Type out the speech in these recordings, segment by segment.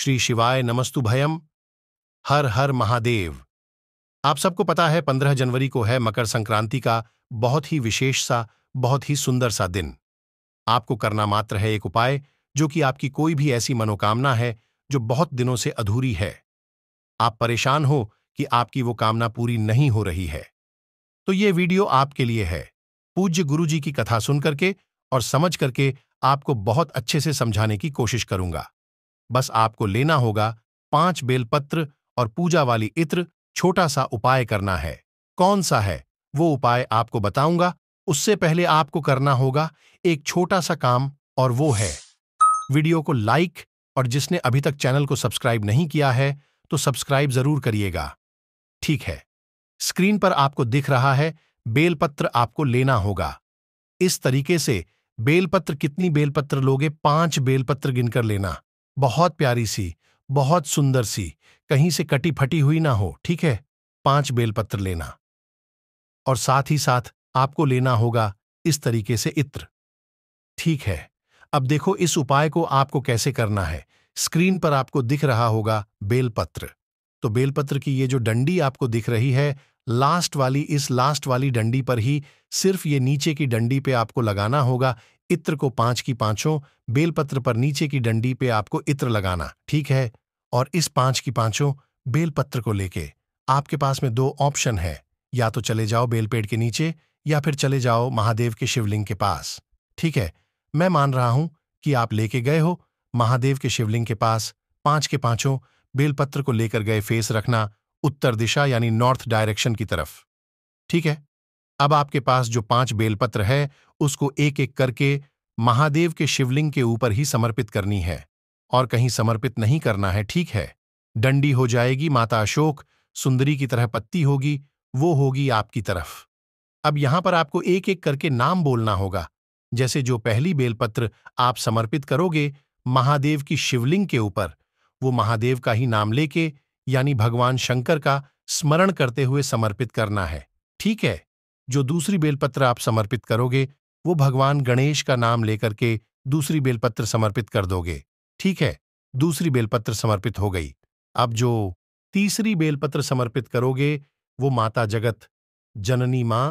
श्री शिवाय नमस्तु भयम हर हर महादेव आप सबको पता है पंद्रह जनवरी को है मकर संक्रांति का बहुत ही विशेष सा बहुत ही सुंदर सा दिन आपको करना मात्र है एक उपाय जो कि आपकी कोई भी ऐसी मनोकामना है जो बहुत दिनों से अधूरी है आप परेशान हो कि आपकी वो कामना पूरी नहीं हो रही है तो ये वीडियो आपके लिए है पूज्य गुरुजी की कथा सुन करके और समझ करके आपको बहुत अच्छे से समझाने की कोशिश करूंगा बस आपको लेना होगा पांच बेलपत्र और पूजा वाली इत्र छोटा सा उपाय करना है कौन सा है वो उपाय आपको बताऊंगा उससे पहले आपको करना होगा एक छोटा सा काम और वो है वीडियो को लाइक और जिसने अभी तक चैनल को सब्सक्राइब नहीं किया है तो सब्सक्राइब जरूर करिएगा ठीक है स्क्रीन पर आपको दिख रहा है बेलपत्र आपको लेना होगा इस तरीके से बेलपत्र कितनी बेलपत्र लोगे पांच बेलपत्र गिनकर लेना बहुत प्यारी सी बहुत सुंदर सी कहीं से कटी फटी हुई ना हो ठीक है पांच बेलपत्र लेना और साथ ही साथ आपको लेना होगा इस तरीके से इत्र ठीक है अब देखो इस उपाय को आपको कैसे करना है स्क्रीन पर आपको दिख रहा होगा बेलपत्र तो बेलपत्र की ये जो डंडी आपको दिख रही है लास्ट वाली इस लास्ट वाली डंडी पर ही सिर्फ ये नीचे की डंडी पे आपको लगाना होगा इत्र को पांच की पांचों बेलपत्र पर नीचे की डंडी पे आपको इत्र लगाना ठीक है और इस पांच की पांचों बेलपत्र को लेके आपके पास में दो ऑप्शन है या तो चले जाओ बेलपेड़ के नीचे या फिर चले जाओ महादेव के शिवलिंग के पास ठीक है मैं मान रहा हूं कि आप लेके गए हो महादेव के शिवलिंग के पास पांच के पांचों बेलपत्र को लेकर गए फेस रखना उत्तर दिशा यानी नॉर्थ डायरेक्शन की तरफ ठीक है अब आपके पास जो पांच बेलपत्र है उसको एक एक करके महादेव के शिवलिंग के ऊपर ही समर्पित करनी है और कहीं समर्पित नहीं करना है ठीक है डंडी हो जाएगी माता अशोक सुंदरी की तरह पत्ती होगी वो होगी आपकी तरफ अब यहां पर आपको एक एक करके नाम बोलना होगा जैसे जो पहली बेलपत्र आप समर्पित करोगे महादेव की शिवलिंग के ऊपर वो महादेव का ही नाम लेके यानी भगवान शंकर का स्मरण करते हुए समर्पित करना है ठीक है जो दूसरी बेलपत्र आप समर्पित करोगे वो भगवान गणेश का नाम लेकर के दूसरी बेलपत्र समर्पित कर दोगे ठीक है दूसरी बेलपत्र समर्पित हो गई अब जो तीसरी बेलपत्र समर्पित करोगे वो माता जगत जननी माँ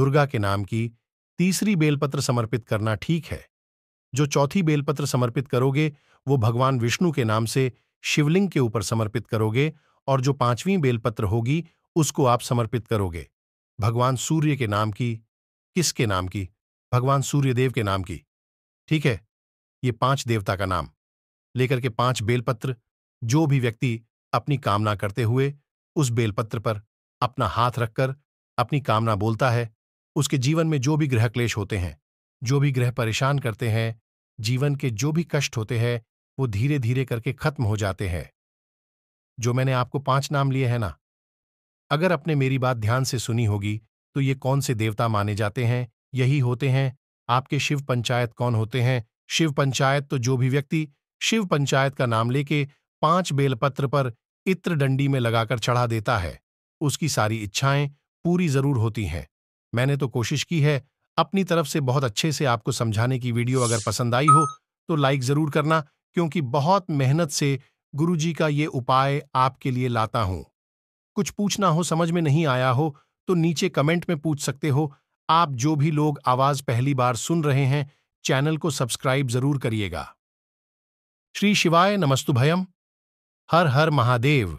दुर्गा के नाम की तीसरी बेलपत्र समर्पित करना ठीक है जो चौथी बेलपत्र समर्पित करोगे वो भगवान विष्णु के नाम से शिवलिंग के ऊपर समर्पित करोगे और जो पांचवीं बेलपत्र होगी उसको आप समर्पित करोगे भगवान सूर्य के नाम की किसके नाम की भगवान सूर्यदेव के नाम की ठीक है ये पांच देवता का नाम लेकर के पांच बेलपत्र जो भी व्यक्ति अपनी कामना करते हुए उस बेलपत्र पर अपना हाथ रखकर अपनी कामना बोलता है उसके जीवन में जो भी ग्रह क्लेश होते हैं जो भी ग्रह परेशान करते हैं जीवन के जो भी कष्ट होते हैं वो धीरे धीरे करके खत्म हो जाते हैं जो मैंने आपको पांच नाम लिए हैं ना अगर आपने मेरी बात ध्यान से सुनी होगी तो ये कौन से देवता माने जाते हैं यही होते हैं आपके शिव पंचायत कौन होते हैं शिव पंचायत तो जो भी व्यक्ति शिव पंचायत का नाम लेके पांच बेलपत्र पर इत्र डंडी में लगाकर चढ़ा देता है उसकी सारी इच्छाएं पूरी जरूर होती हैं मैंने तो कोशिश की है अपनी तरफ से बहुत अच्छे से आपको समझाने की वीडियो अगर पसंद आई हो तो लाइक जरूर करना क्योंकि बहुत मेहनत से गुरुजी का ये उपाय आपके लिए लाता हूं कुछ पूछना हो समझ में नहीं आया हो तो नीचे कमेंट में पूछ सकते हो आप जो भी लोग आवाज पहली बार सुन रहे हैं चैनल को सब्सक्राइब जरूर करिएगा श्री शिवाय नमस्तु भयम हर हर महादेव